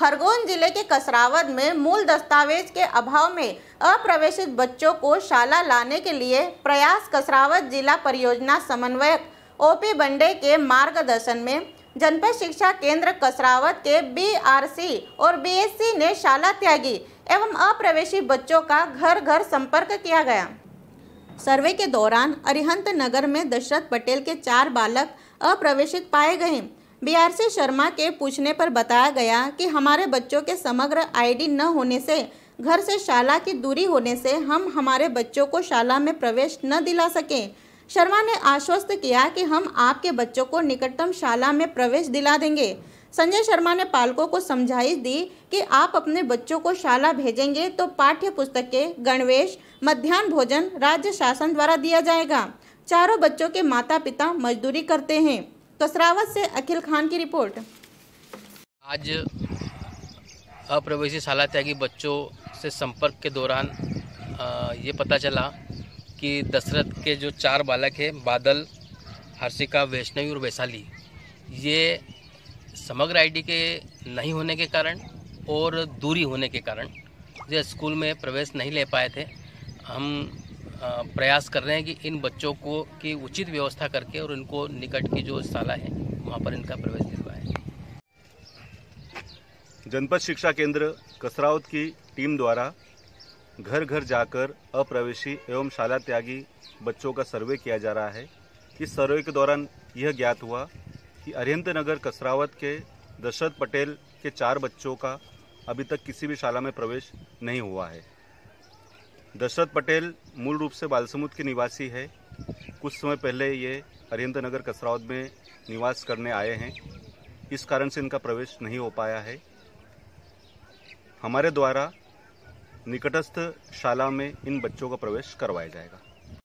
खरगोन जिले के कसरावद में मूल दस्तावेज के अभाव में अप्रवेशित बच्चों को शाला लाने के लिए प्रयास कसरावद जिला परियोजना समन्वयक ओपी बंडे के मार्गदर्शन में जनपद शिक्षा केंद्र कसरावत के बीआरसी और बीएससी ने शाला त्यागी एवं अप्रवेशी बच्चों का घर घर संपर्क किया गया सर्वे के दौरान अरिहंत नगर में दशरथ पटेल के चार बालक अप्रवेशित पाए गए बीआर शर्मा के पूछने पर बताया गया कि हमारे बच्चों के समग्र आईडी न होने से घर से शाला की दूरी होने से हम हमारे बच्चों को शाला में प्रवेश न दिला सकें शर्मा ने आश्वस्त किया कि हम आपके बच्चों को निकटतम शाला में प्रवेश दिला देंगे संजय शर्मा ने पालकों को समझाइश दी कि आप अपने बच्चों को शाला भेजेंगे तो पाठ्य पुस्तकें गणवेश मध्यान्ह भोजन राज्य शासन द्वारा दिया जाएगा चारों बच्चों के माता पिता मजदूरी करते हैं कसरावत से अखिल खान की रिपोर्ट आज अप्रवेशी शाला त्यागी बच्चों से संपर्क के दौरान ये पता चला कि दशरथ के जो चार बालक हैं बादल हर्षिका वैष्णवी और वैशाली ये समग्र आईडी के नहीं होने के कारण और दूरी होने के कारण ये स्कूल में प्रवेश नहीं ले पाए थे हम प्रयास कर रहे हैं कि इन बच्चों को की उचित व्यवस्था करके और इनको निकट की जो शाला है वहाँ पर इनका प्रवेश दिलवाए जनपद शिक्षा केंद्र कसरावत की टीम द्वारा घर घर जाकर अप्रवेशी एवं शाला त्यागी बच्चों का सर्वे किया जा रहा है इस सर्वे के दौरान यह ज्ञात हुआ कि अरिहंत नगर कसरावत के दशरथ पटेल के चार बच्चों का अभी तक किसी भी शाला में प्रवेश नहीं हुआ है दशरथ पटेल मूल रूप से बालसमुद के निवासी है कुछ समय पहले ये हरिंद्र नगर कसरावद में निवास करने आए हैं इस कारण से इनका प्रवेश नहीं हो पाया है हमारे द्वारा निकटस्थ शाला में इन बच्चों का प्रवेश करवाया जाएगा